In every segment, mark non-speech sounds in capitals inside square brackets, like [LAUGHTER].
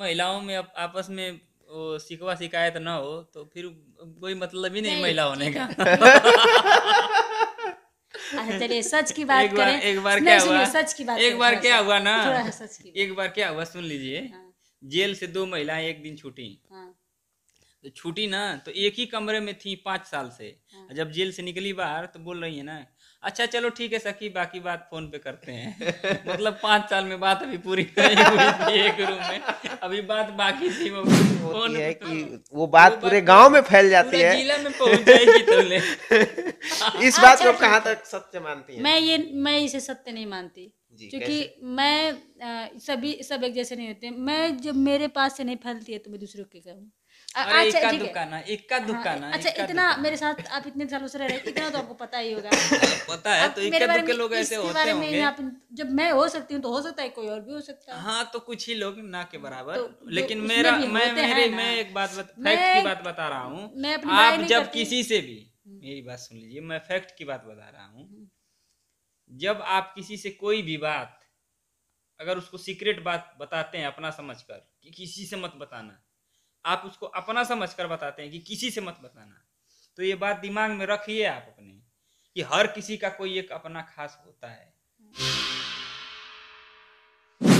महिलाओं में अप, आपस में वो शिकायत ना हो तो फिर कोई मतलब ही नहीं, नहीं। महिला होने का चलिए सच की बात एक बार करें एक बार क्या हुआ सच की बात एक बार क्या हुआ ना एक बार क्या हुआ सुन लीजिए हाँ। जेल से दो महिलाएं एक दिन छूटी हाँ। तो छुट्टी ना तो एक ही कमरे में थी पांच साल से हाँ। जब जेल से निकली बाहर तो बोल रही है ना अच्छा चलो ठीक है सखी बाकी बात फोन पे करते हैं [LAUGHS] मतलब पाँच साल में बात अभी पूरी थी एक रूम में अभी बात बाकी थी वो फोन है कि तो- वो बात पूरे गांव में फैल जाती है जिला में पहुंच जाएगी तुमने [LAUGHS] इस बात को अच्छा, कहां अच्छा। तक सत्य मानती है मैं ये मैं इसे सत्य नहीं मानती क्योंकि मैं सभी सब एक जैसे नहीं होते मैं जब मेरे पास से नहीं फैलती है तो मैं दूसरों के कहूँ अच्छा ठीक इक्का दुकाना हाँ, अच्छा इतना मेरे साथ आप इतने सालों से रह रहे इतना तो आपको पता ही होगा [LAUGHS] पता है तो इक्का दुक्के लोग ऐसे होते होंगे आप जब मैं हो सकती हूँ तो हो सकता है कोई और भी हो सकता है हाँ तो कुछ ही लोग ना के बराबर तो लेकिन मेरा मैं मेरे मैं एक बात फैक्ट की बात बता रहा हूँ आप जब किसी से भी हम्म। मेरी बात सुन लीजिए मैं फैक्ट की बात बता रहा हूँ हम्म। जब आप किसी से कोई भी बात अगर उसको सीक्रेट बात बताते हैं अपना समझकर कि किसी से मत बताना आप उसको अपना समझ कर बताते हैं कि किसी से मत बताना तो ये बात दिमाग में रखिए आप अपने कि हर किसी का कोई एक अपना खास होता है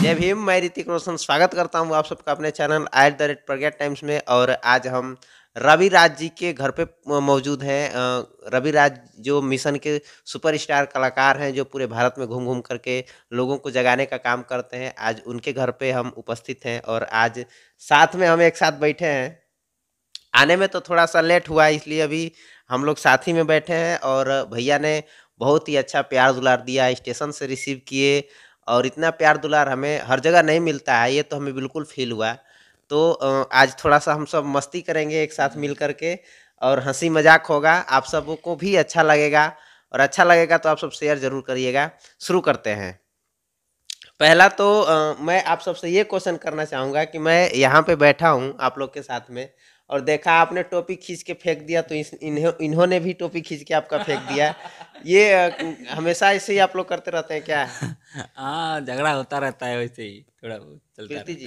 जय भीम मैं ऋतिक रोशन स्वागत करता हूँ आप सबका अपने चैनल एट द रेट प्रगेट टाइम्स में और आज हम रवि राज जी के घर पे मौजूद हैं रवि राज जो मिशन के सुपरस्टार कलाकार हैं जो पूरे भारत में घूम घूम करके लोगों को जगाने का काम करते हैं आज उनके घर पे हम उपस्थित हैं और आज साथ में हम एक साथ बैठे हैं आने में तो थोड़ा सा लेट हुआ इसलिए अभी हम लोग साथ ही में बैठे हैं और भैया ने बहुत ही अच्छा प्यार दुलार दिया स्टेशन से रिसीव किए और इतना प्यार दुलार हमें हर जगह नहीं मिलता है ये तो हमें बिल्कुल फील हुआ तो आज थोड़ा सा हम सब मस्ती करेंगे एक साथ मिल करके और हंसी मजाक होगा आप सब को भी अच्छा लगेगा और अच्छा लगेगा तो आप सब शेयर जरूर करिएगा शुरू करते हैं पहला तो आ, मैं आप सबसे ये क्वेश्चन करना चाहूँगा कि मैं यहाँ पे बैठा हूँ आप लोग के साथ में और देखा आपने टोपी खींच के फेंक दिया तो इन्हों इन्होंने भी टोपी खींच के आपका फेंक दिया ये हमेशा ऐसे ही आप लोग करते रहते हैं क्या हाँ झगड़ा होता रहता है वैसे ही थोड़ा बहुत चलता जी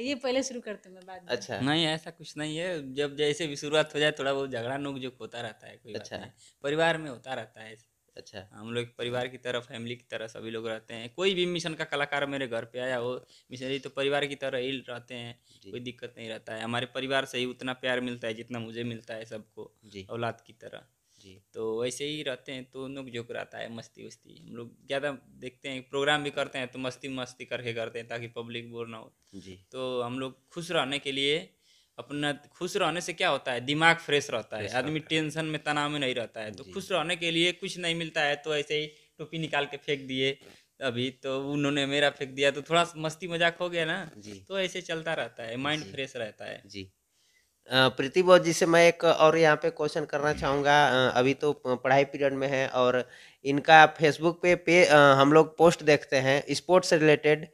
ये पहले शुरू करते मैं बाद अच्छा नहीं ऐसा कुछ नहीं है जब जैसे भी शुरुआत हो जाए थोड़ा बहुत झगड़ा नोक जोक होता रहता है कोई अच्छा परिवार में होता रहता है अच्छा हम लोग परिवार की तरह फैमिली की तरह सभी लोग रहते हैं कोई भी मिशन का कलाकार मेरे घर पे आया हो मिशनरी तो परिवार की तरह ही रहते हैं कोई दिक्कत नहीं रहता है हमारे परिवार से ही उतना प्यार मिलता है जितना मुझे मिलता है सबको औलाद की तरह जी तो वैसे ही रहते हैं तो नुक झुक रहता है मस्ती वस्ती हम लोग ज़्यादा देखते हैं प्रोग्राम भी करते हैं तो मस्ती मस्ती करके करते हैं ताकि पब्लिक बोर ना हो जी तो हम लोग खुश रहने के लिए अपना खुश रहने से क्या होता है दिमाग फ्रेश रहता है आदमी टेंशन में तनाव में नहीं रहता है तो खुश रहने के लिए कुछ नहीं मिलता है तो ऐसे ही टोपी निकाल के फेंक दिए अभी तो उन्होंने मेरा फेंक दिया तो थोड़ा मस्ती मजाक हो गया ना तो ऐसे चलता रहता है माइंड फ्रेश रहता है जी प्रीति बोध जी से मैं एक और यहाँ पे क्वेश्चन करना चाहूँगा अभी तो पढ़ाई पीरियड में है और इनका फेसबुक पे पे हम लोग पोस्ट देखते हैं स्पोर्ट्स से रिलेटेड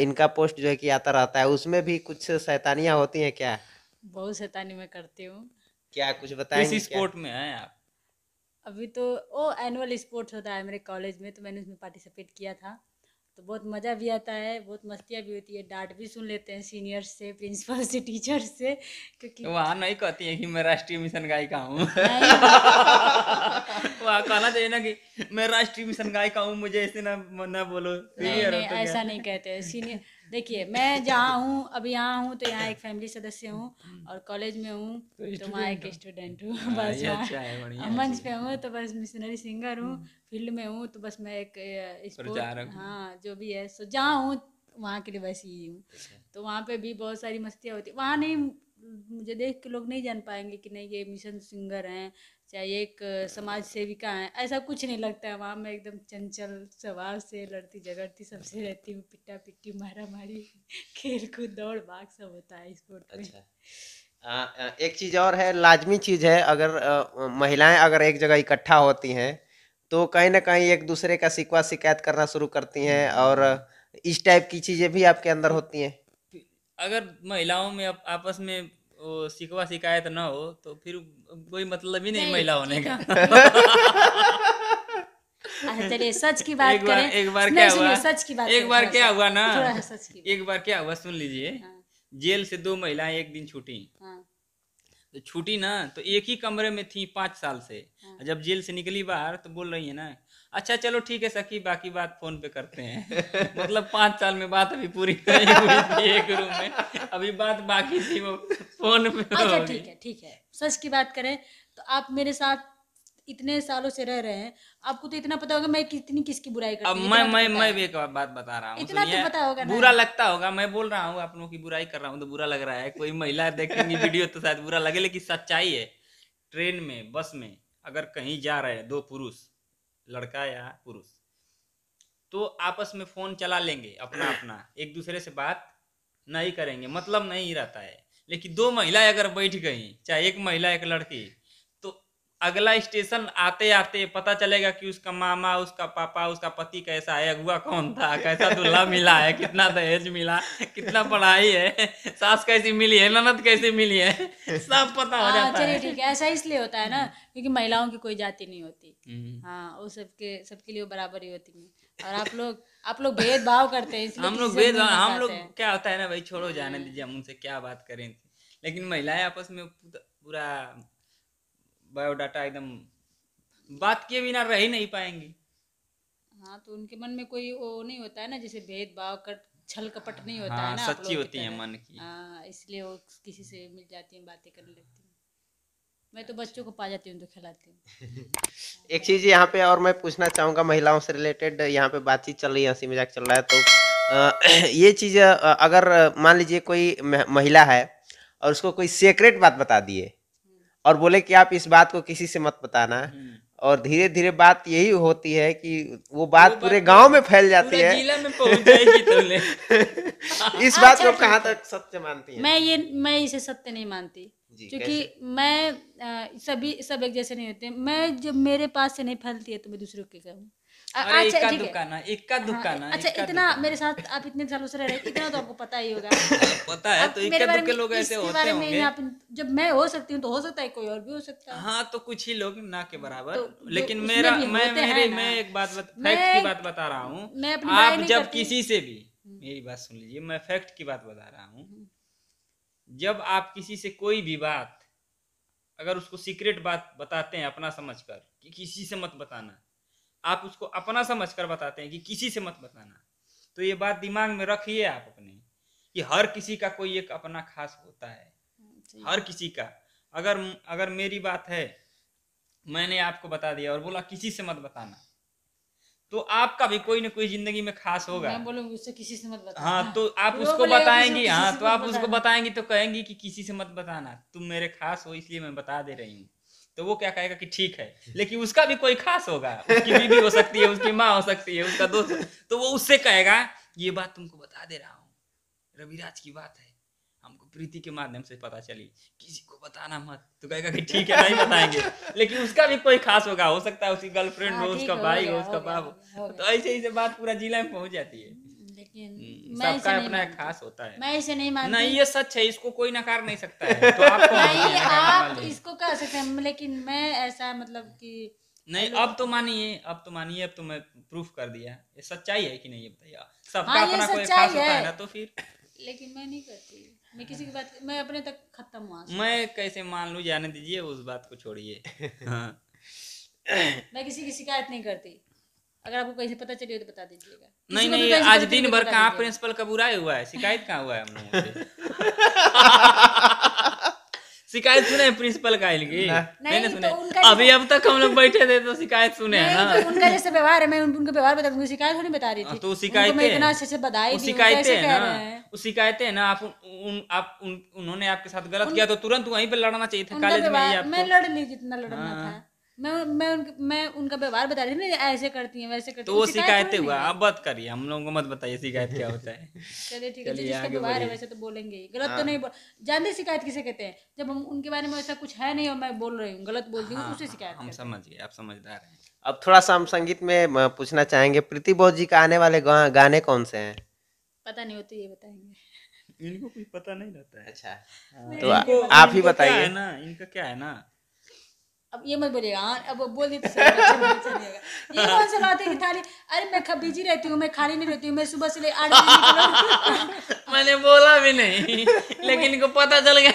इनका पोस्ट जो है कि आता रहता है उसमें भी कुछ शैतानियाँ होती हैं क्या बहुत शैतानी मैं करती हूँ क्या कुछ बताएंगे स्पोर्ट में हैं आप अभी तो ओ एनुअल स्पोर्ट्स होता है मेरे कॉलेज में तो मैंने उसमें पार्टिसिपेट किया था तो बहुत मज़ा भी आता है बहुत मस्तियाँ भी होती है डांट भी सुन लेते हैं सीनियर से प्रिंसिपल से टीचर से क्योंकि वहाँ नहीं कहती है कि मैं राष्ट्रीय मिशन गायिका हूँ काला चाहिए ना कि मैं राष्ट्रीय मिशन गायिका हूँ मुझे ऐसे ना ना बोलो नहीं, नहीं, तो ऐसा नहीं कहते सीनियर देखिए मैं जहाँ हूँ अब यहाँ हूँ तो यहाँ एक फैमिली सदस्य हूँ और कॉलेज में हूँ तो, तो वहाँ एक स्टूडेंट हूँ हाँ, बस मंच अच्छा पे हूँ तो बस मिशनरी सिंगर हूँ फील्ड हम्म। में हूँ तो बस मैं एक हाँ जो भी है सो जहाँ हूँ वहाँ के लिए बस यही हूँ अच्छा। तो वहाँ पे भी बहुत सारी मस्तियाँ होती वहाँ नहीं मुझे देख के लोग नहीं जान पाएंगे कि नहीं ये मिशन सिंगर हैं चाहे एक समाज सेविका है ऐसा कुछ नहीं लगता है वहाँ मैं एकदम चंचल स्वभाव से लड़ती झगड़ती सबसे रहती हूँ पिट्टा पिट्टी मारा मारी [LAUGHS] खेल कूद दौड़ भाग सब होता है स्पोर्ट अच्छा। आ, एक चीज़ और है लाजमी चीज़ है अगर महिलाएं अगर एक जगह इकट्ठा होती हैं तो कहीं ना कहीं एक दूसरे का शिकवा शिकायत करना शुरू करती हैं और इस टाइप की चीज़ें भी आपके अंदर होती हैं अगर महिलाओं में आपस में वो सिखवा शिकायत ना हो तो फिर कोई मतलब ही नहीं, नहीं महिला होने का [LAUGHS] चलिए सच की बात एक बार करें। एक बार क्या हुआ सच की बात एक बार क्या हुआ ना एक बार क्या हुआ सुन लीजिए हाँ। जेल से दो महिलाएं एक दिन छुट्टी हाँ। तो ना तो एक ही कमरे में थी पांच साल से हाँ। जब जेल से निकली बाहर तो बोल रही है ना अच्छा चलो ठीक है सखी बाकी बात फोन पे करते हैं [LAUGHS] मतलब पांच साल में बात अभी पूरी नहीं हुई थी एक रूम में अभी बात बाकी थी वो फोन पे अच्छा ठीक है ठीक है सच की बात करें तो आप मेरे साथ इतने सालों से रह रहे हैं आपको तो इतना पता होगा मैं कितनी किसकी बुराई करती अब मैं तो मैं मैं भी एक बात बता रहा हूँ इतना तो पता होगा बुरा लगता होगा मैं बोल रहा हूँ आप लोगों की बुराई कर रहा हूँ तो बुरा लग रहा है कोई महिला देखेंगी [LAUGHS] वीडियो तो शायद बुरा लगे लेकिन सच्चाई है ट्रेन में बस में अगर कहीं जा रहे हैं दो पुरुष लड़का या पुरुष तो आपस में फोन चला लेंगे अपना अपना एक दूसरे से बात नहीं करेंगे मतलब नहीं रहता है लेकिन दो महिलाएं अगर बैठ गई चाहे एक महिला एक लड़की अगला स्टेशन आते आते पता चलेगा कि उसका मामा उसका पापा उसका पति कैसा है अगुआ कौन था कैसा दूल्हा मिला है कितना दहेज मिला कितना पढ़ाई है सास कैसी मिली है ननद कैसी मिली है सब पता हो हाँ, जाता है ठीक है ऐसा इसलिए होता है ना हम्म। क्योंकि महिलाओं की कोई जाति नहीं होती हम्म। हाँ वो सबके सबके लिए बराबर ही होती है और आप लोग आप लोग भेदभाव करते हैं हम लोग भेदभाव हम लोग क्या होता है ना भाई छोड़ो जाने दीजिए हम उनसे क्या बात करें लेकिन महिलाएं आपस में पूरा बायोडाटा एकदम बात के बिना रह ही नहीं पाएंगे हाँ तो उनके मन में कोई वो नहीं होता है ना जैसे भेदभाव कट छल कपट नहीं होता हाँ, है ना सच्ची होती है मन की हाँ इसलिए वो किसी से मिल जाती है बातें करने लगती है मैं तो बच्चों को पा जाती हूँ तो खिलाती हूँ [LAUGHS] एक चीज यहाँ पे और मैं पूछना चाहूंगा महिलाओं से रिलेटेड यहाँ पे बातचीत चल रही है हंसी मजाक चल रहा है तो [CLEARS THROAT] ये चीज अगर मान लीजिए कोई महिला है और उसको कोई सीक्रेट बात बता दिए और बोले कि आप इस बात को किसी से मत बताना हम्म। और धीरे धीरे बात यही होती है कि वो बात वो पूरे गांव में फैल जाती है जिला में पहुंच जाएगी तुमने [LAUGHS] इस बात को अच्छा, अच्छा, कहाँ अच्छा। तक सत्य मानती है मैं ये मैं इसे सत्य नहीं मानती क्योंकि मैं आ, सभी सब एक जैसे नहीं होते मैं जब मेरे पास से नहीं फैलती है तो मैं दूसरों के कहूँ अच्छा है दुकाना हाँ, अच्छा इतना मेरे साथ आप इतने सालों से रह रहे इतना तो आपको पता ही होगा [LAUGHS] पता है तो लोग ऐसे होते जब मैं हो सकती हूँ तो हो सकता है कोई और भी हो सकता है हाँ तो कुछ ही लोग ना के बराबर तो लेकिन मेरा मैं मेरे मैं एक बात फैक्ट की बात बता रहा हूँ आप जब किसी से भी हम्म। मेरी बात सुन लीजिए मैं फैक्ट की बात बता रहा हूँ हम्म। जब आप किसी से कोई भी बात अगर उसको सीक्रेट बात बताते हैं अपना समझ कर कि किसी से मत बताना आप उसको अपना समझ कर बताते हैं कि किसी से मत बताना तो ये बात दिमाग में रखिए आप अपने कि हर किसी का कोई एक अपना खास होता है हर किसी का अगर अगर मेरी बात है मैंने आपको बता दिया और बोला किसी से मत बताना तो आपका भी कोई ना कोई जिंदगी में खास होगा मैं बोलूंगी उससे किसी से मत बताना हाँ तो आप उसको बताएंगी हाँ तो आप उसको बताएंगी तो कहेंगी कि किसी से मत बताना तुम मेरे खास हो इसलिए मैं बता दे रही हूँ तो वो क्या कहेगा कि ठीक है लेकिन उसका भी कोई खास होगा उसकी बीवी हो सकती है उसकी माँ हो सकती है उसका दोस्त तो वो उससे कहेगा ये बात तुमको बता दे रहा हूँ रविराज की बात है हमको प्रीति के माध्यम से पता चली किसी को बताना मत तो कहेगा कि ठीक है नहीं बताएंगे लेकिन उसका भी कोई खास होगा हो सकता है उसकी गर्लफ्रेंड हो हाँ, उसका भाई हो उसका बाप हो तो ऐसे ऐसे बात पूरा जिला में पहुंच जाती है हम्म, सबका अपना खास होता है मैं इसे नहीं मानता नहीं ये सच है इसको कोई नकार नहीं सकता है तो [LAUGHS] नहीं आप इसको कह सकते हैं लेकिन मैं ऐसा मतलब कि नहीं मतलब अब तो मानिए अब तो मानिए अब तो मैं प्रूफ कर दिया ये सच्चाई है कि नहीं हाँ, सबका अपना कोई खास होता है ना तो फिर लेकिन मैं नहीं करती मैं किसी की बात मैं अपने तक खत्म हुआ मैं कैसे मान लू जाने दीजिए उस बात को छोड़िए [LAUGHS] हाँ। मैं किसी की शिकायत नहीं करती अगर आपको कैसे पता चलिए तो बता दीजिएगा नहीं नहीं तो आज दिन भर कहाँ प्रिंसिपल का बुराई हुआ है शिकायत कहाँ हुआ है [LAUGHS] शिकायत सुने प्रिंसिपल का इनकी नहीं, नहीं तो सुने तो अभी अब तक हम लोग बैठे थे तो शिकायत सुने है ना हाँ। तो उनका जैसे व्यवहार है मैं उनका व्यवहार बता दूंगी शिकायत थोड़ी बता रही हाँ, थी तो शिकायत इतना अच्छे से बधाई शिकायतें है ना वो शिकायतें है ना आप उन आप उन्होंने आपके साथ गलत किया तो तुरंत वहीं पर लड़ना चाहिए था कॉलेज में मैं लड़ ली जितना लड़ना हाँ। था मैं मैं उन मैं उनका व्यवहार बता रही थी ऐसे करती है वैसे करती तो वो शिकायतें हुआ आप बात करिए हम लोगों को मत बताइए शिकायत क्या होता है [LAUGHS] चलिए ठीक है जिसका व्यवहार है वैसे तो बोलेंगे ही गलत तो हाँ। नहीं बोल जानते शिकायत किसे कहते हैं जब हम उनके बारे में ऐसा कुछ है नहीं और मैं बोल रही हूँ गलत बोलती हूँ हाँ, उसे शिकायत हम समझ गए आप समझदार हैं अब थोड़ा सा हम संगीत में पूछना चाहेंगे प्रीति बोध जी का आने वाले गाने कौन से हैं पता नहीं होती ये बताएंगे इनको कुछ पता नहीं रहता है अच्छा तो आप ही बताइए ना इनका क्या है ना अब ये मत बोलिएगा हाँ, अब बोल दी ये कौन सा बात है कि थाली अरे मैं बिजी रहती हूँ मैं खाली नहीं रहती हूँ मैं सुबह से ले आठ [LAUGHS] मैंने बोला भी नहीं लेकिन इनको पता चल गया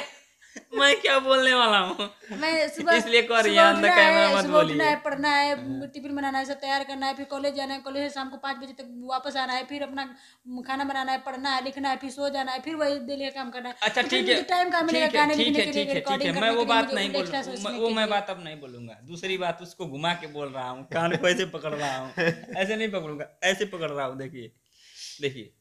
मैं क्या बोलने वाला हूँ मैं सुबह इसलिए कह रही पढ़ना है टिफिन बनाना है सब तैयार करना है फिर कॉलेज जाना है कॉलेज से शाम को पाँच बजे तक वापस आना है फिर अपना खाना बनाना है पढ़ना है लिखना है फिर सो जाना है फिर वही डेली काम करना है अच्छा ठीक है टाइम का मिलेगा गाने लिखने के लिए रिकॉर्डिंग मैं वो बात नहीं बोल वो मैं बात अब नहीं बोलूंगा दूसरी बात उसको घुमा के बोल रहा हूँ कान को ऐसे पकड़ रहा हूँ [LAUGHS] ऐसे नहीं पकड़ूंगा ऐसे पकड़ रहा हूँ देखिए देखिए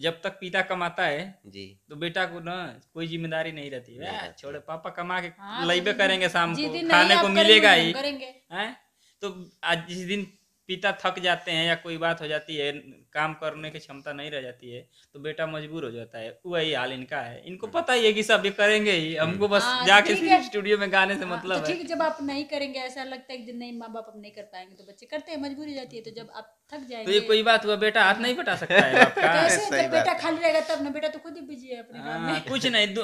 जब तक पिता कमाता है जी तो बेटा को ना कोई जिम्मेदारी नहीं रहती है छोड़े पापा कमा के हाँ, लेबे करेंगे शाम को खाने को मिलेगा ही तो आज जिस दिन पिता थक जाते हैं या कोई बात हो जाती है काम करने की क्षमता नहीं रह जाती है तो बेटा मजबूर हो जाता है वही हाल इनका है इनको हम्म। पता ही है कि सब ये करेंगे ही हम्म। हमको बस हाँ, जाके स्टूडियो में गाने से आ, हाँ, मतलब तो है जब आप नहीं करेंगे ऐसा लगता है कि नहीं माँ बाप अब नहीं कर पाएंगे तो बच्चे करते हैं मजबूरी जाती है तो जब आप थक जाए तो ये कोई बात हुआ बेटा हाथ नहीं बटा सकता है तो [LAUGHS] बेटा खाली रहेगा तब ना बेटा तो खुद ही बिजी है अपने हाँ, कुछ नहीं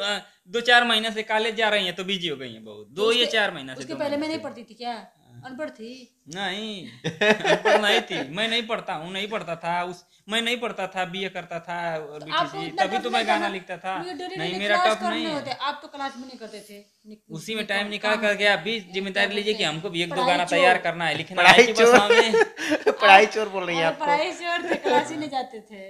दो चार महीने से कॉलेज जा रही है तो बिजी हो गई है बहुत दो तो या चार महीना से पहले मैं नहीं पढ़ती थी क्या अनपढ़ थी नहीं [LAUGHS] अनपढ़ नहीं थी मैं नहीं पढ़ता हूँ नहीं पढ़ता था उस मैं नहीं पढ़ता था बीए करता था तभी तो, तो मैं गाना लिखता था नहीं मेरा टफ नहीं होते आप तो क्लास में नहीं करते थे उसी में टाइम निकाल कर गया अभी जिम्मेदारी लीजिए कि हमको भी एक दो गाना तैयार करना है लिखना है [LAUGHS] पढ़ाई चोर बोल रही है पढ़ाई चोर थे क्लास ही नहीं जाते थे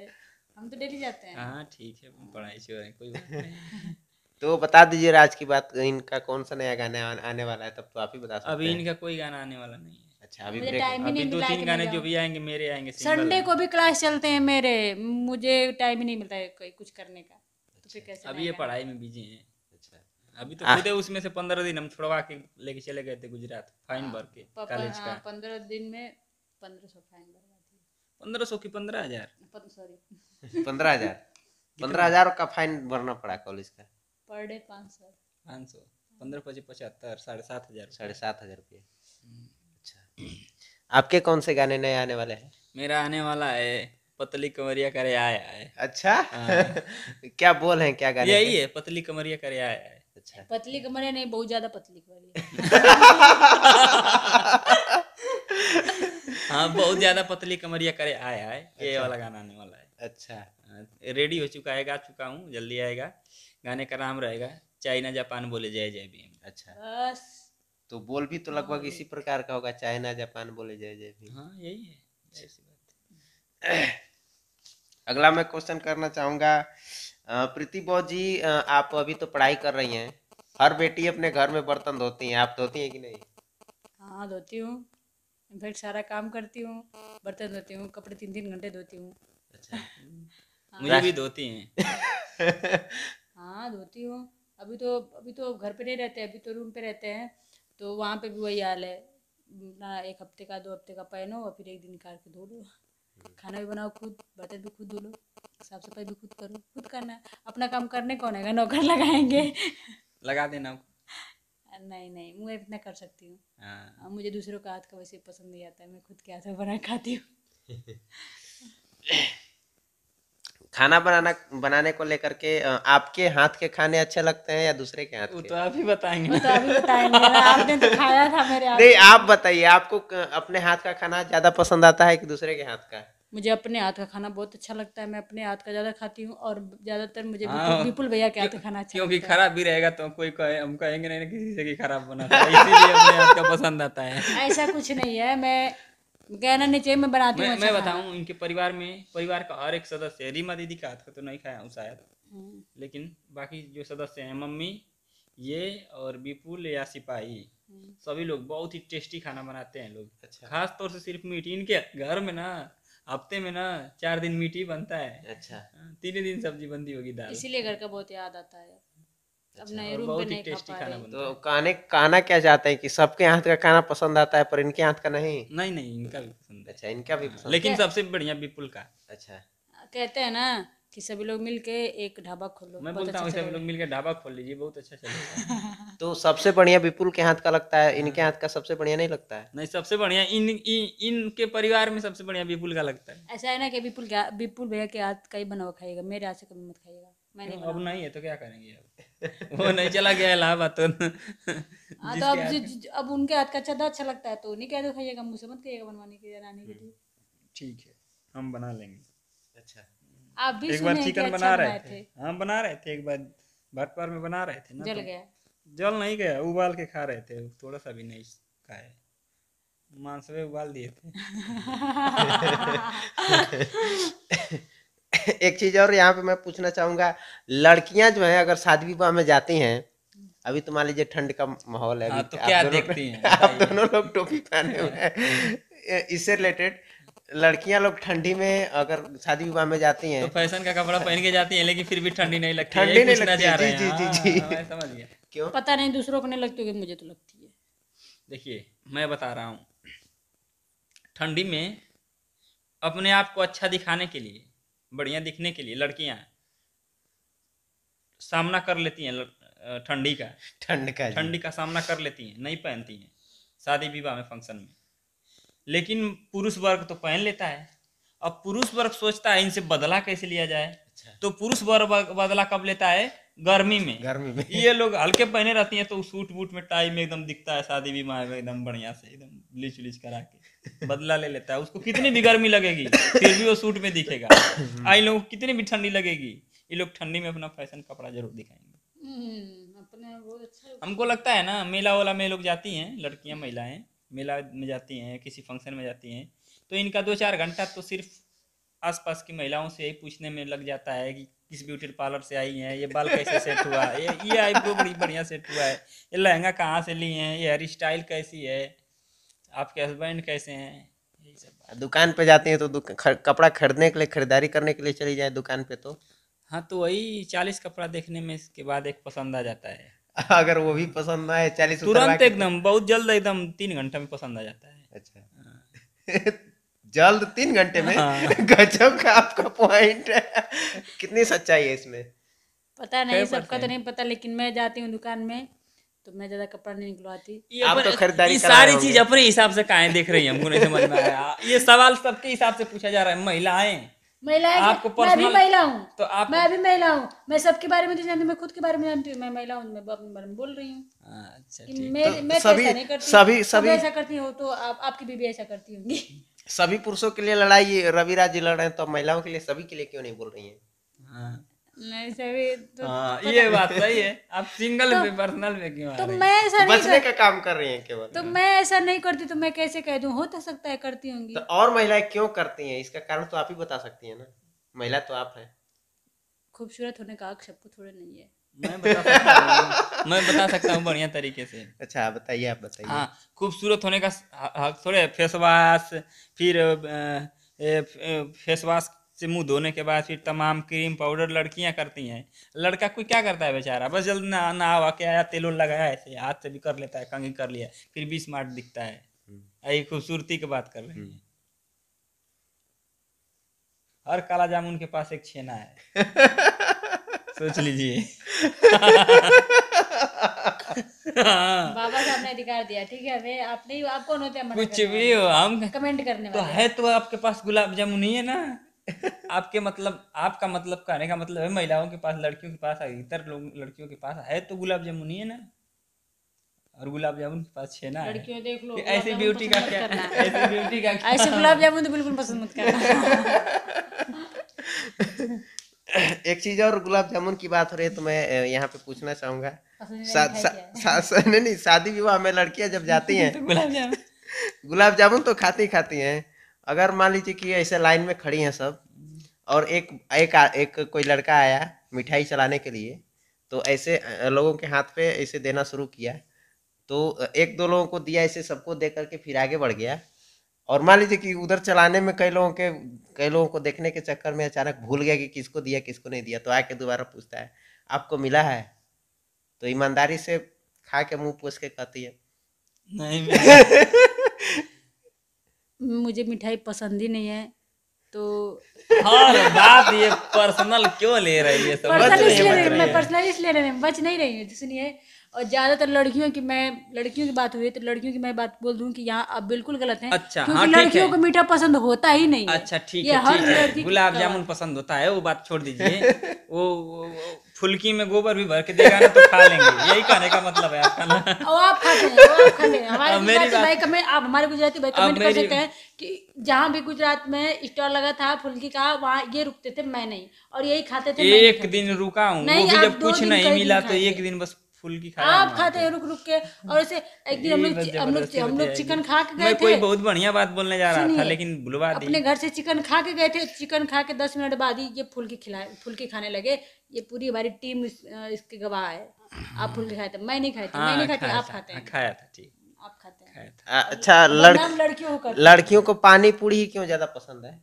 हम तो डेली जाते हैं हाँ ठीक है पढ़ाई चोर है कोई बात नहीं [LAUGHS] तो बता दीजिए आज की बात इनका कौन सा नया गाना आने वाला है तब तो आप ही बता सकते अभी इनका कोई गाना आने वाला नहीं है अच्छा अभी टाइम ही नहीं दो तीन गाने जो भी आएंगे मेरे आएंगे संडे को भी क्लास चलते हैं मेरे मुझे टाइम ही नहीं मिलता है कोई कुछ करने का तो फिर अच्छा। कैसे अभी ये पढ़ाई में बिजी हैं अच्छा। अभी तो खुद उसमें से पंद्रह दिन हम छुड़वा के लेके चले गए थे गुजरात फाइन भर के कॉलेज हाँ, का हाँ, पंद्रह दिन में पंद्रह सौ फाइन भरवा दिया पंद्रह सौ की पंद्रह हजार सॉरी [LAUGHS] पंद्रह हजार [LAUGHS] पंद्रह हजार का फाइन भरना पड़ा कॉलेज का पर डे पाँच सौ पाँच सौ पंद्रह पच्चीस पचहत्तर साढ़े सात हजार साढ़े सात हजार रुपये हम्म। अच्छा आपके कौन से गाने नए आने वाले हैं मेरा आने वाला है पतली कमरिया करे आया है अच्छा हाँ। [LAUGHS] क्या बोल है क्या गाने यही है पतली कमरिया करे आया है अच्छा पतली कमरिया नहीं बहुत ज्यादा पतली कमरिया [LAUGHS] हाँ बहुत ज्यादा पतली कमरिया करे आया है ये अच्छा। वाला गाना आने वाला है अच्छा हाँ, रेडी हो चुका है गा चुका हूँ जल्दी आएगा गाने का नाम रहेगा चाइना जापान बोले जय जय भीम अच्छा बस तो बोल भी तो लगभग हाँ, इसी प्रकार का होगा चाइना जापान बोले जय जय भीम हाँ यही है ऐसी बात अगला मैं क्वेश्चन करना चाहूंगा प्रीति बहुत जी आप अभी तो पढ़ाई कर रही हैं हर बेटी अपने घर में बर्तन धोती हैं आप धोती हैं कि नहीं हाँ धोती हूँ इनफैक्ट सारा काम करती हूँ बर्तन धोती हूँ कपड़े तीन तीन घंटे धोती हूँ अच्छा [LAUGHS] हाँ। मुझे भी धोती हैं [LAUGHS] हाँ धोती हूँ अभी तो अभी तो घर पे नहीं रहते अभी तो रूम पे रहते हैं तो वहाँ पे भी वही हाल है ना एक हफ्ते का दो हफ्ते का पहनो और फिर एक दिन निकाल के धो लो खाना भी बनाओ खुद बर्तन भी खुद धो लो साफ सफाई भी खुद करो खुद करना अपना काम करने कौन है नौकर लगाएंगे लगा देना नहीं नहीं मैं इतना कर सकती हूँ हाँ। हाँ, मुझे दूसरों का हाथ का वैसे पसंद नहीं आता है मैं खुद के हाथ बना खाती हूँ [LAUGHS] खाना बनाना बनाने को लेकर के आपके हाथ के खाने अच्छे लगते हैं या दूसरे के हाथ वो के तो आप ही बताएंगे वो तो आप बताएंगे आपने तो खाया था मेरे हाथ नहीं आप बताइए आपको अपने हाथ का खाना ज्यादा पसंद आता है कि दूसरे के हाथ का मुझे अपने हाथ का खाना बहुत अच्छा लगता है मैं अपने हाथ का ज़्यादा खाती हूँ और ज़्यादातर मुझे हाँ। विपुल- भैया के हाथ का खाना अच्छा क्योंकि खराब भी रहेगा तो कोई कहे हम कहेंगे नहीं ना किसी से खराब बना तो इसीलिए अपने हाथ का पसंद आता है ऐसा कुछ नहीं है मैं कहना नहीं चाहिए मैं बनाती हूँ मैं, मैं अच्छा। बताऊँ इनके परिवार में परिवार का हर एक सदस्य रीमा दीदी का हाथ का तो नहीं खाया हूँ शायद हम्म। लेकिन बाकी जो सदस्य हैं मम्मी ये और विपुल या सिपाही हम्म। सभी लोग बहुत ही टेस्टी खाना बनाते हैं लोग अच्छा खास तौर से सिर्फ मीट इनके घर में ना हफ्ते में ना चार दिन मीठी बनता है अच्छा हाँ, तीन दिन सब्जी बनती होगी दाल इसीलिए घर का बहुत याद आता है तो क्या चाहते हैं कि सबके हाथ का खाना पसंद आता है पर इनके हाथ का नहीं नहीं नहीं इनका भी पसंद अच्छा इनका भी पसंद लेकिन सबसे बढ़िया विपुल का अच्छा कहते हैं ना कि सभी लोग एक ढाबा खोलो मैं बोलता हूँ अच्छा सभी लोग ढाबा खोल लीजिए बहुत अच्छा चलेगा [LAUGHS] तो सबसे बढ़िया विपुल के हाथ का लगता है इनके हाथ का सबसे बढ़िया नहीं लगता है नहीं सबसे बढ़िया इन इनके परिवार में सबसे बढ़िया विपुल का लगता है ऐसा है ना कि विपुल विपुल भैया के हाथ का ही बनावा खाएगा मेरे हाथ से कभी मत खाइएगा मैंने अब नहीं है तो क्या करेंगे अब [LAUGHS] वो नहीं चला गया इलाहाबाद [LAUGHS] तो तो अब अब उनके हाथ का चदा अच्छा लगता है तो नहीं उन्हें क्या दिखाइएगा मुझसे मत कहिएगा बनवाने के लिए रानी के हम्म। लिए ठीक है हम बना लेंगे अच्छा आप भी एक बार चिकन बना अच्छा रहे थे हम बना रहे थे एक बार भात में बना रहे थे ना जल तो गया जल नहीं गया उबाल के खा रहे थे थोड़ा सा भी नहीं खाए मांस में उबाल दिए थे [LAUGHS] [LAUGHS] एक चीज़ और यहाँ पे मैं पूछना चाहूंगा लड़कियां जो है अगर शादी विवाह में जाती हैं अभी तो मान लीजिए ठंड का माहौल है अभी हाँ, तो क्या देखती हैं [LAUGHS] आप दोनों लोग टोपी पहने हुए हैं इससे रिलेटेड लड़कियां लोग ठंडी में अगर शादी विवाह में जाती हैं तो फैशन का कपड़ा पहन के जाती हैं लेकिन फिर भी ठंडी नहीं लगती ठंडी नहीं लगती जी जी हाँ, जी जी क्यों पता नहीं दूसरों को नहीं लगती होगी मुझे तो लगती है देखिए मैं बता रहा हूँ ठंडी में अपने आप को अच्छा दिखाने के लिए बढ़िया दिखने के लिए लड़कियां सामना कर लेती हैं ठंडी का ठंड का ठंडी का सामना कर लेती हैं नहीं पहनती हैं शादी विवाह में फंक्शन में लेकिन पुरुष वर्ग तो पहन लेता है अब पुरुष वर्ग सोचता है इनसे बदला कैसे लिया जाए अच्छा। तो पुरुष वर्ग बदला कब लेता है गर्मी में गर्मी में ये लोग हल्के पहने रहती हैं तो सूट बूट में टाई में एकदम दिखता है शादी विवाह में एकदम बढ़िया से एकदम लिच व्लीच करा के बदला ले लेता है उसको कितनी भी गर्मी लगेगी फिर भी वो सूट में दिखेगा आई लोग कितनी भी ठंडी लगेगी ये लोग ठंडी में अपना फैशन कपड़ा जरूर दिखाएंगे हम्म, अच्छा हमको लगता है ना मेला वाला में लोग जाती हैं लड़कियां महिलाएं मेला में जाती हैं किसी फंक्शन में जाती हैं तो इनका दो चार घंटा तो सिर्फ आसपास की महिलाओं से यही पूछने में लग जाता है कि किस ब्यूटी पार्लर से आई हैं ये बाल कैसे सेट हुआ है ये ये आईब्रो बड़ी बढ़िया सेट हुआ है ये लहंगा कहाँ से ली हैं ये हेयर स्टाइल कैसी है आपके हस्बैंड कैसे हैं यही सब दुकान पे जाते हैं तो खर, कपड़ा खरीदने के लिए खरीदारी करने के लिए चली जाए दुकान पे तो हाँ तो वही चालीस कपड़ा देखने में इसके बाद एक पसंद आ जाता है [LAUGHS] अगर वो भी पसंद आए चालीस तुरंत एकदम बहुत जल्द एकदम तीन घंटे में पसंद आ जाता है अच्छा [LAUGHS] जल्द तीन घंटे में हाँ। [LAUGHS] गजब का आपका पॉइंट है कितनी सच्चाई है इसमें पता नहीं सबका तो नहीं पता लेकिन मैं जाती हूँ दुकान में तो मैं ज्यादा कपड़ा नहीं निकलवाती तो खरीदारी सारी चीज अपने हिसाब से काहे देख रही है हमको नहीं समझ में आया ये सवाल सबके हिसाब से पूछा जा रहा है महिलाएं महिलाएं आपको मैं भी महिला हूँ तो आप मैं भी महिला हूँ मैं सबके बारे में तो जानती मैं खुद के बारे में जानती हूँ मैं महिला हूँ मैं अपने बारे में बोल रही हूँ अच्छा तो तो सभी सभी सभी ऐसा करती हूँ तो आप आपकी बीबी ऐसा करती होंगी सभी पुरुषों के लिए लड़ाई रविराज जी लड़ रहे हैं तो महिलाओं के लिए सभी के लिए क्यों नहीं बोल रही है हाँ। नहीं सभी तो आ, हाँ, ये बात सही है आप सिंगल तो, पर्सनल में क्यों तो मैं ऐसा बचने कर... का काम कर रही हैं केवल तो मैं ऐसा नहीं करती तो मैं कैसे कह दूं हो तो सकता है करती होंगी तो और महिलाएं क्यों करती हैं इसका कारण तो आप ही बता सकती हैं ना महिला तो आप है खूबसूरत होने का हक सबको थोड़ा नहीं है मैं बता सकता [LAUGHS] मैं बता सकता हूँ बढ़िया तरीके से अच्छा बताइए आप बताइए हाँ खूबसूरत होने का हक थोड़े फेस वाश फिर फेस वाश से मुंह धोने के बाद फिर तमाम क्रीम पाउडर लड़कियां करती हैं लड़का कोई क्या करता है बेचारा बस जल्द ना ना नहा के आया तेल लगाया ऐसे हाथ से भी कर लेता है कंगी कर लिया फिर भी स्मार्ट दिखता है यही हम्म। खूबसूरती की बात कर रहे हैं हम्म। हर काला जामुन के पास एक छेना है [LAUGHS] सोच लीजिए [LAUGHS] बाबा साहब ने अधिकार दिया ठीक है वे आप कौन होते हैं कुछ भी हो हम कमेंट करने तो है तो आपके पास गुलाब जामुन ही है ना आपके मतलब आपका मतलब कहने का मतलब है महिलाओं के पास लड़कियों के पास अधिकतर लोग लड़कियों के पास है तो गुलाब जामुन ही है ना और गुलाब जामुन के पास छेना है देख लो ब्यूटी का क्या ब्यूटी का क्या ऐसे गुलाब जामुन तो बिल्कुल पसंद मत करना [LAUGHS] एक चीज और गुलाब जामुन की बात हो रही है तो मैं यहाँ पे पूछना चाहूंगा नहीं नहीं शादी विवाह में लड़कियां जब जाती हैं [LAUGHS] गुलाब जामुन गुलाब जामुन तो खाती खाती हैं अगर मान लीजिए कि ऐसे लाइन में खड़ी हैं सब और एक एक एक कोई लड़का आया मिठाई चलाने के लिए तो ऐसे लोगों के हाथ पे ऐसे देना शुरू किया तो एक दो लोगों को दिया ऐसे सबको दे करके फिर आगे बढ़ गया और मान लीजिए कि उधर चलाने में कई लोगों के कई लोगों को देखने के चक्कर में अचानक भूल गया कि किसको दिया किसको नहीं दिया तो आके दोबारा पूछता है आपको मिला है तो ईमानदारी से खा के मुंह पूछ के कहती है नहीं [LAUGHS] मुझे मिठाई पसंद ही नहीं है तो हर बात ये पर्सनल क्यों ले रही है पर्सनल इसलिए मैं पर्सनल इसलिए रही बच नहीं रही हूँ तो सुनिए और ज़्यादातर लड़कियों की मैं लड़कियों की बात हुई तो लड़कियों की मैं बात बोल दूँ कि यहाँ अब बिल्कुल गलत है अच्छा क्योंकि हाँ, लड़कियों को मीठा पसंद होता ही नहीं अच्छा ठीक है गुलाब हाँ। जामुन पसंद होता है वो बात छोड़ दीजिए [LAUGHS] वो फुल्की में गोबर भी भर के देगा ना तो खा लेंगे यही कहने का मतलब है आपका ना [LAUGHS] और आप खा लेंगे हैं आप खा लेंगे हमारे गुजराती भाई कमेंट आप हमारे गुजराती भाई कमेंट कर सकते हैं कि जहाँ भी गुजरात में स्टॉल लगा था फुल्की का वहाँ ये रुकते थे मैं नहीं और यही खाते थे एक दिन रुका हूँ वो भी जब कुछ नहीं मिला तो एक दिन बस फुल की खाया आप खाते हैं रुक रुक के और ऐसे एक दिन हम लोग हम लोग हम लोग चिकन खा के गए थे कोई बहुत बढ़िया बात बोलने जा रहा था लेकिन बुलवा दी अपने घर से चिकन खा के गए थे चिकन खा के दस मिनट बाद ही ये फुल्की खिलाए फुल्की खाने लगे ये पूरी हमारी टीम इसके गवाह है आप फुल्की खाए थे मैं नहीं खाई थी मैं हाँ, नहीं खाती आप खाते हैं हाँ, खाया था ठीक आप खाते हैं अच्छा लड़कियों को पानी पूरी ही क्यों ज्यादा पसंद है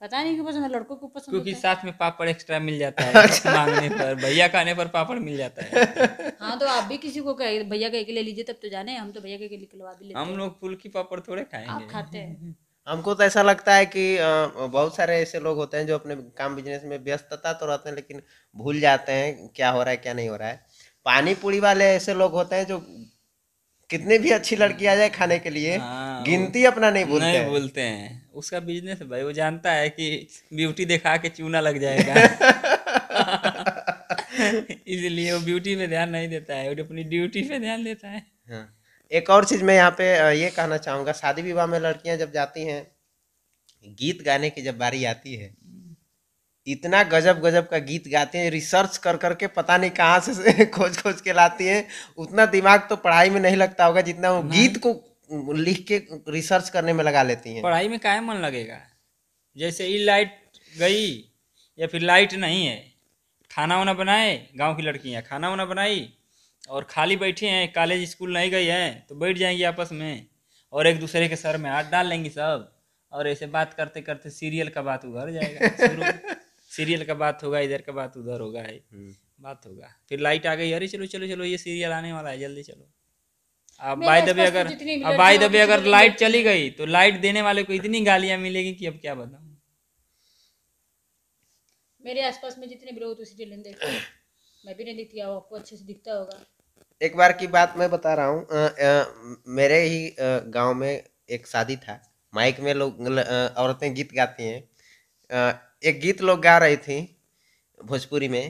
पता नहीं क्यों पसंद लड़कों को पसंद क्योंकि साथ में पापड़ एक्स्ट्रा मिल जाता है [LAUGHS] अच्छा। मांगने पर भैया खाने पर पापड़ मिल जाता है [LAUGHS] हाँ तो आप भी किसी को कहे भैया कह के ले लीजिए तब तो जाने हम तो भैया कह के निकलवा भी लेते हम लोग फूल की पापड़ थोड़े खाएंगे आप खाते हैं हम्म, हम्म। हमको तो ऐसा लगता है कि बहुत सारे ऐसे लोग होते हैं जो अपने काम बिजनेस में व्यस्तता तो रहते हैं लेकिन भूल जाते हैं क्या हो रहा है क्या नहीं हो रहा है पानी पूरी वाले ऐसे लोग होते हैं जो कितने भी अच्छी लड़की आ जाए खाने के लिए हाँ, गिनती अपना नहीं बोलते नहीं बोलते हैं उसका बिजनेस है भाई वो जानता है कि ब्यूटी दिखा के चूना लग जाएगा [LAUGHS] इसलिए वो ब्यूटी में ध्यान नहीं देता है वो अपनी ड्यूटी पे ध्यान देता है हाँ। एक और चीज मैं यहाँ पे ये कहना चाहूंगा शादी विवाह में लड़कियां जब जाती हैं गीत गाने की जब बारी आती है इतना गजब गजब का गीत गाते हैं रिसर्च कर करके पता नहीं कहाँ से [LAUGHS] खोज खोज के लाती हैं उतना दिमाग तो पढ़ाई में नहीं लगता होगा जितना वो गीत को लिख के रिसर्च करने में लगा लेती हैं पढ़ाई में काय मन लगेगा जैसे ई लाइट गई या फिर लाइट नहीं है खाना वाना बनाए गांव की लड़कियां खाना वाना बनाई और खाली बैठी हैं कॉलेज स्कूल नहीं गई हैं तो बैठ जाएंगी आपस में और एक दूसरे के सर में हाथ डाल लेंगी सब और ऐसे बात करते करते सीरियल का बात उघर जाएगा [LAUGHS] सीरियल का बात होगा इधर का बात उधर होगा हम्म। बात होगा फिर लाइट आ गई अरे चलो चलो चलो ये सीरियल आने वाला है जल्दी चलो अब बाय द वे अगर अब बाय द वे अगर लाइट चली गई तो लाइट देने वाले को इतनी गालियां मिलेगी कि अब क्या बताऊं मेरे आसपास में जितने भी लोग तो सीरियल नहीं देखते मैं भी नहीं देखती आपको अच्छे से दिखता होगा एक बार की बात मैं बता रहा हूँ मेरे ही गांव में एक शादी था माइक में लोग औरतें गीत गाती हैं एक गीत लोग गा रही थी भोजपुरी में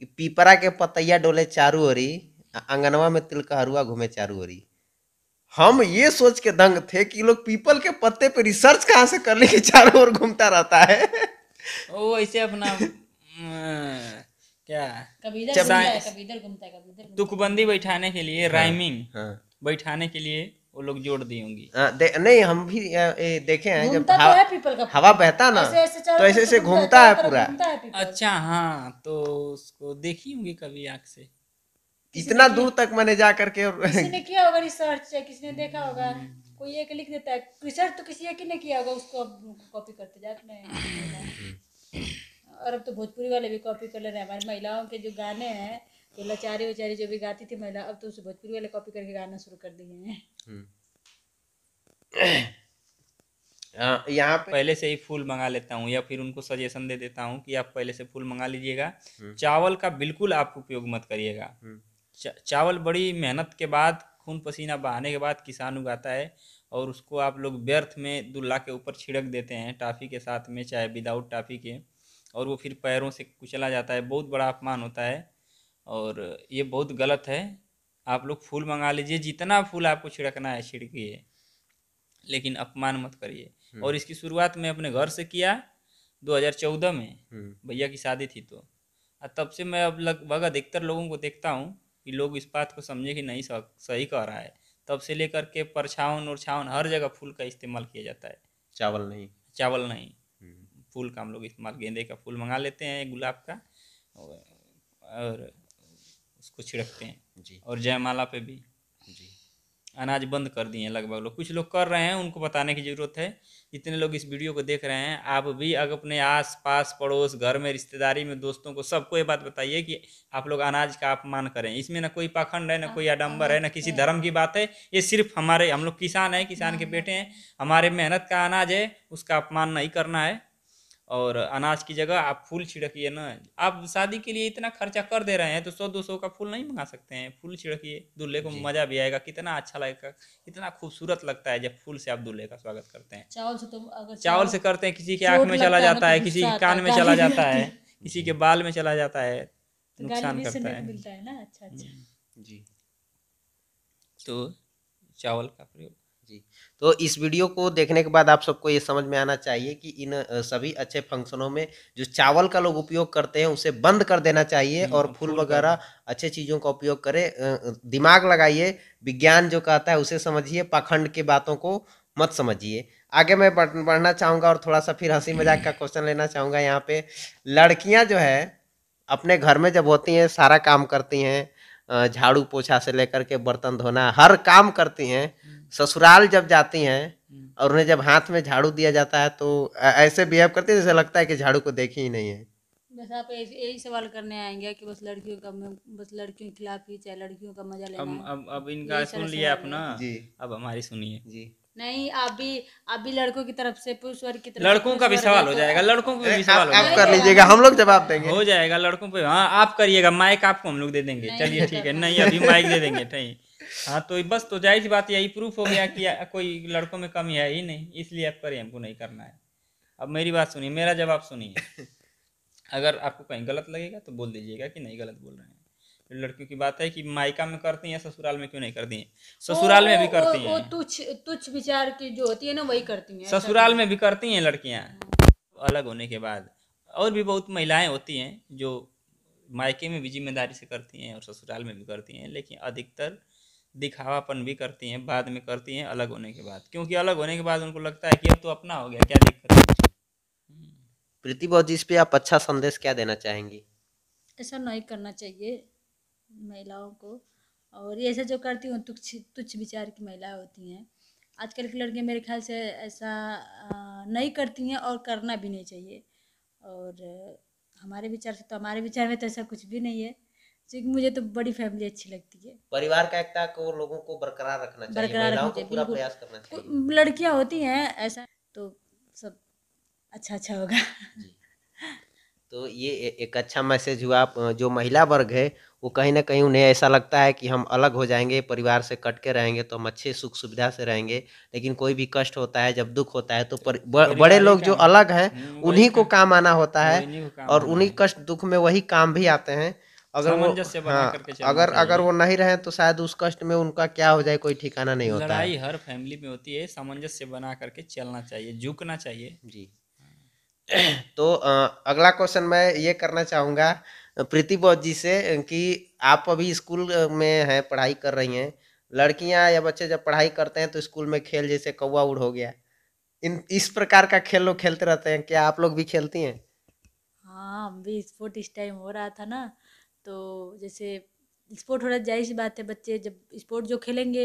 कि पीपरा के पतैया डोले चारू ओरी आंगनवा में तिलकहरुआ घूमे चारू ओरी हम ये सोच के दंग थे कि लोग पीपल के पत्ते पे रिसर्च कहाँ से कर ले कि चारों ओर घूमता रहता है ओ ऐसे अपना [LAUGHS] क्या कभी इधर घूमता है कभी इधर घूमता है तुकबंदी बैठाने के लिए हाँ, राइमिंग हाँ। बैठाने के लिए वो लोग जोड़ दी होंगी दे, नहीं हम भी ए, देखे हैं जब तो हवा, है पीपल का हवा बहता ना ऐसे ऐसे तो ऐसे ऐसे घूमता है पूरा अच्छा हाँ तो उसको देखी होंगी कभी आँख से इतना दूर तक मैंने जा करके और किसी ने किया होगा रिसर्च किसी ने देखा होगा हम्म। कोई एक लिख देता है रिसर्च तो किसी एक ही ने किया होगा उसको अब कॉपी करते जाते हैं हम्म। और अब तो भोजपुरी वाले भी कॉपी कर ले रहे हैं हमारी महिलाओं के जो गाने हैं तो लचारी उचारी जो भी गाती थी महिला अब तो उसे भोजपुरी वाले कॉपी करके गाना शुरू कर दिए हैं हम्म। [CLEARS THROAT] हाँ, यहाँ पहले से ही फूल मंगा लेता हूँ या फिर उनको सजेशन दे देता हूँ कि आप पहले से फूल मंगा लीजिएगा हम्म। चावल का बिल्कुल आप उपयोग मत करिएगा हम्म। चा, चावल बड़ी मेहनत के बाद खून पसीना बहाने के बाद किसान उगाता है और उसको आप लोग व्यर्थ में दुल्ला के ऊपर छिड़क देते हैं टाफी के साथ में चाहे विदाउट टाफी के और वो फिर पैरों से कुचला जाता है बहुत बड़ा अपमान होता है और ये बहुत गलत है आप लोग फूल मंगा लीजिए जितना फूल आपको छिड़कना है छिड़किए लेकिन अपमान मत करिए हम्म। और इसकी शुरुआत मैं अपने घर से किया 2014 में हम्म। भैया की शादी थी तो तब से मैं अब लगभग अधिकतर लोगों को देखता हूँ कि लोग इस बात को समझे कि नहीं सही कह रहा है तब से लेकर के परछावन और छावन हर जगह फूल का इस्तेमाल किया जाता है चावल नहीं चावल नहीं हम्म। फूल का हम लोग इस्तेमाल गेंदे का फूल मंगा लेते हैं गुलाब का और, और उसको छिड़कते हैं जी और जयमाला पे भी जी अनाज बंद कर दिए हैं लगभग लोग कुछ लोग कर रहे हैं उनको बताने की ज़रूरत है जितने लोग इस वीडियो को देख रहे हैं आप भी अगर अपने आस पास पड़ोस घर में रिश्तेदारी में दोस्तों को सबको ये बात बताइए कि आप लोग अनाज का अपमान करें इसमें ना कोई पाखंड है ना कोई आडम्बर है ना किसी धर्म की बात है ये सिर्फ हमारे हम लोग किसान हैं किसान के हाँ। बेटे हैं हमारे मेहनत का अनाज है उसका अपमान नहीं करना है और अनाज की जगह आप फूल छिड़किए ना आप शादी के लिए इतना खर्चा कर दे रहे हैं तो सौ दो सौ का फूल नहीं मंगा सकते हैं फूल छिड़किए दूल्हे को मजा भी आएगा कितना अच्छा लगेगा कितना खूबसूरत लगता है जब फूल से आप दूल्हे का स्वागत करते हैं चावल से तो अगर चावल से करते हैं किसी के आँख में चला जाता तो है किसी के कान में चला जाता है [LAUGHS] किसी के बाल में चला जाता है तो नुकसान करता है अच्छा, अच्छा। हम्म, जी तो चावल का प्रयोग तो इस वीडियो को देखने के बाद आप सबको ये समझ में आना चाहिए कि इन सभी अच्छे फंक्शनों में जो चावल का लोग उपयोग करते हैं उसे बंद कर देना चाहिए हम्म, और फूल वगैरह अच्छे चीज़ों का उपयोग करें दिमाग लगाइए विज्ञान जो कहता है उसे समझिए पाखंड की बातों को मत समझिए आगे मैं बढ़ना चाहूँगा और थोड़ा सा फिर हंसी मजाक का क्वेश्चन लेना चाहूँगा यहाँ पे लड़कियाँ जो है अपने घर में जब होती हैं सारा काम करती हैं झाड़ू पोछा से लेकर के बर्तन धोना हर काम करती हैं ससुराल जब जाती हैं हम्म। और उन्हें जब हाथ में झाड़ू दिया जाता है तो ऐसे बिहेव करती है जैसे लगता है कि झाड़ू को देखी ही नहीं है बस आप यही सवाल करने आएंगे कि बस लड़कियों का बस लड़कियों के खिलाफ ही चाहे लड़कियों का मजा लेना अब अब, अब इनका सुन लिया अपना जी अब हमारी सुनिए जी नहीं आप भी आप भी लड़कों की तरफ से वर्ग की तरफ लड़कों का भी सवाल हो जाएगा लड़कों का भी सवाल आप कर लीजिएगा हम लोग जवाब देंगे हो जाएगा लड़कों पे हाँ आप करिएगा माइक आपको हम लोग दे देंगे चलिए ठीक है नहीं अभी माइक दे देंगे ठीक [LAUGHS] हाँ तो बस तो जायज बात यही प्रूफ हो गया कि कोई लड़कों में कमी है ही नहीं इसलिए आप करें हमको नहीं करना है अब मेरी बात सुनिए मेरा जवाब सुनिए [LAUGHS] अगर आपको कहीं गलत लगेगा तो बोल दीजिएगा कि नहीं गलत बोल रहे हैं लड़कियों की बात है कि मायका में करती हैं ससुराल में क्यों नहीं करती हैं ससुराल में भी करती हैं तुच्छ तुच्छ विचार की जो होती है ना वही करती हैं ससुराल में भी करती हैं लड़कियां अलग होने के बाद और भी बहुत महिलाएं होती हैं जो मायके में भी जिम्मेदारी से करती हैं और ससुराल में भी करती हैं लेकिन अधिकतर दिखावापन भी करती हैं बाद में करती हैं अलग होने के बाद क्योंकि अलग होने के बाद उनको लगता है कि अब तो अपना हो गया क्या दिक्कत है हम्म। प्रीति जी इस पर आप अच्छा संदेश क्या देना चाहेंगी ऐसा नहीं करना चाहिए महिलाओं को और ये ऐसा जो करती हूँ तुच्छ तुच्छ विचार की महिलाएं होती हैं आजकल की लड़कियाँ मेरे ख्याल से ऐसा नहीं करती हैं और करना भी नहीं चाहिए और हमारे विचार से तो हमारे विचार में तो ऐसा कुछ भी नहीं है क्योंकि मुझे तो बड़ी फैमिली अच्छी लगती है परिवार का एकता को लोगों को बरकरार रखना चाहिए बरकरार चाहिए पूरा प्रयास करना चाहिए लड़कियां होती हैं ऐसा तो सब अच्छा अच्छा होगा तो ये एक अच्छा मैसेज हुआ जो महिला वर्ग है वो कहीं ना कहीं उन्हें ऐसा लगता है कि हम अलग हो जाएंगे परिवार से कट के रहेंगे तो हम अच्छे सुख सुविधा से रहेंगे लेकिन कोई भी कष्ट होता है जब दुख होता है तो पर, ब, बड़े लोग जो अलग हैं उन्हीं को तो। काम आना होता है और उन्हीं कष्ट दुख में वही काम भी आते हैं अगर वो हाँ, अगर अगर वो नहीं रहे तो शायद उस कष्ट में उनका क्या हो जाए कोई ठिकाना नहीं होता लड़ाई हर फैमिली में होती है सामंजस्य बना करके चलना चाहिए झुकना चाहिए जी तो अगला क्वेश्चन मैं ये करना चाहूँगा प्रीति बौद्ध जी से कि आप अभी स्कूल में हैं पढ़ाई कर रही हैं लड़कियां या बच्चे जब पढ़ाई करते हैं तो स्कूल में खेल जैसे कौवा उड़ हो गया इन इस प्रकार का खेल लोग खेलते रहते हैं क्या आप लोग भी खेलती हैं हाँ हम भी स्पोर्ट इस टाइम हो रहा था ना तो जैसे स्पोर्ट हो रहा जाहिर सी बात है बच्चे जब स्पोर्ट जो खेलेंगे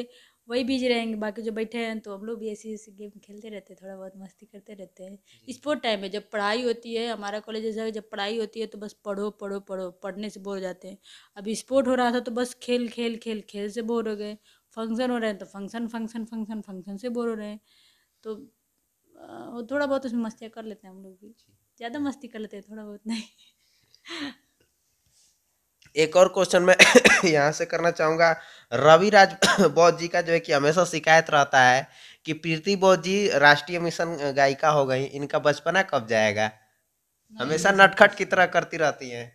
वही बीज रहेंगे बाकी जो बैठे हैं तो हम लोग भी ऐसी ऐसी गेम खेलते रहते हैं थोड़ा बहुत मस्ती करते रहते हैं स्पोर्ट टाइम है जब पढ़ाई होती है हमारा कॉलेज ऐसा है जब पढ़ाई होती है तो बस पढ़ो पढ़ो पढ़ो पढ़ने से बोर हो जाते हैं अभी स्पोर्ट हो रहा था तो बस खेल खेल खेल खेल से बोर हो गए फंक्शन हो रहे हैं तो फंक्शन फंक्शन फंक्शन फंक्शन से बोर हो रहे हैं तो थोड़ा बहुत उसमें मस्तियाँ कर लेते हैं हम लोग भी ज़्यादा मस्ती कर लेते हैं थोड़ा बहुत नहीं [LAUGHS] एक और क्वेश्चन मैं [COUGHS] यहाँ से करना चाहूँगा रवि राज [COUGHS] बौद्ध जी का जो है कि हमेशा शिकायत रहता है कि प्रीति बौद्ध जी राष्ट्रीय मिशन गायिका हो गई इनका बचपना कब जाएगा हमेशा नटखट की तरह करती रहती है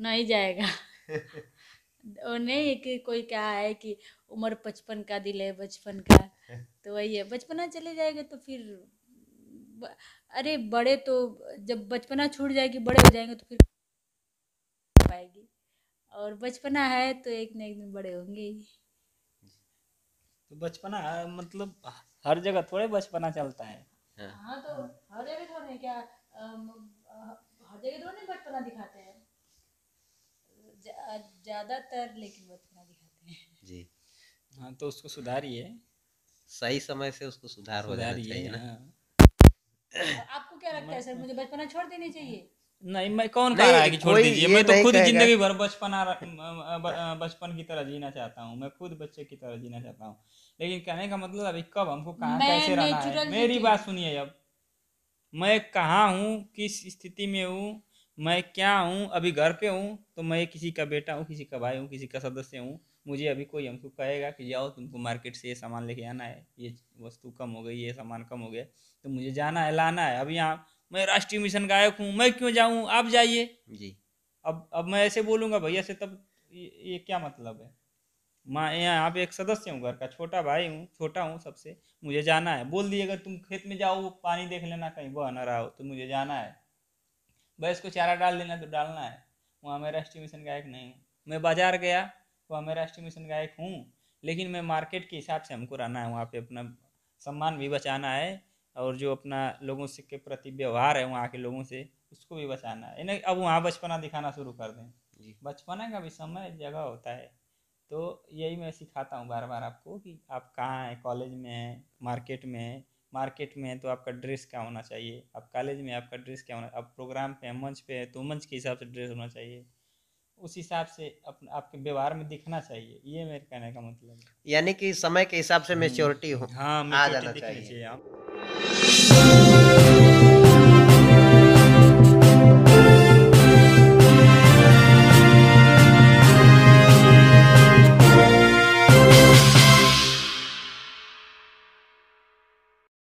नहीं जाएगा [LAUGHS] नहीं कि कोई कहा है कि उम्र पचपन का दिल है बचपन का [LAUGHS] तो वही है बचपना चले जाएगा तो फिर अरे बड़े तो जब बचपना छूट जाएगी बड़े हो जाएंगे तो फिर पाएगी और बचपना है तो एक ना एक दिन बड़े होंगे ही तो बचपना मतलब हर जगह थोड़े बचपना चलता है हाँ, हाँ तो हर जगह थोड़े क्या हर जगह थोड़े बचपना दिखाते हैं ज़्यादातर लेकिन बचपना दिखाते हैं जी हाँ तो उसको सुधारिए सही समय से उसको सुधार हो जाना चाहिए ना हाँ। आपको क्या लगता है सर मुझे बचपना छोड़ देनी चाहिए नहीं मैं कौन कह रहा है कि छोड़ दीजिए मैं तो खुद जिंदगी भर बचपन बचपन की तरह जीना चाहता हूँ मैं खुद बच्चे की तरह जीना चाहता हूँ लेकिन कहने का मतलब अभी कब हमको कहाँ कैसे रहना है मेरी बात सुनिए अब मैं कहाँ हूँ किस स्थिति में हूँ मैं क्या हूँ अभी घर पे हूँ तो मैं किसी का बेटा हूँ किसी का भाई हूँ किसी का सदस्य हूँ मुझे अभी कोई हमको कहेगा कि जाओ तुमको मार्केट से ये सामान लेके आना है ये वस्तु कम हो गई ये सामान कम हो गया तो मुझे जाना है लाना है अभी यहाँ मैं राष्ट्रीय मिशन गायक हूँ मैं क्यों जाऊँ आप जाइए जी अब अब मैं ऐसे बोलूँगा भैया से तब ये, ये क्या मतलब है माँ यहाँ पे एक सदस्य हूँ घर का छोटा भाई हूँ छोटा हूँ सबसे मुझे जाना है बोल दिए अगर तुम खेत में जाओ पानी देख लेना कहीं बह ना रहा हो तो मुझे जाना है भाई को चारा डाल देना तो डालना है वहाँ मैं राष्ट्रीय मिशन गायक नहीं हूँ मैं बाजार गया वहाँ मैं राष्ट्रीय मिशन गायक हूँ लेकिन मैं मार्केट के हिसाब से हमको रहना है वहाँ पे अपना सम्मान भी बचाना है और जो अपना लोगों से के प्रति व्यवहार है वहाँ के लोगों से उसको भी बचाना है यानी अब वहाँ बचपना दिखाना शुरू कर दें बचपना का भी समय जगह होता है तो यही मैं सिखाता हूँ बार बार आपको कि आप कहाँ हैं कॉलेज में हैं मार्केट में हैं मार्केट में है तो आपका ड्रेस क्या होना चाहिए आप कॉलेज में आपका ड्रेस क्या होना आप प्रोग्राम पे मंच पे है तो मंच के हिसाब से ड्रेस होना चाहिए उस हिसाब से अपने आपके व्यवहार में दिखना चाहिए ये मेरे कहने का मतलब है यानी कि समय के हिसाब से मेच्योरिटी हम्म। हो हाँ आ जाना चाहिए, आप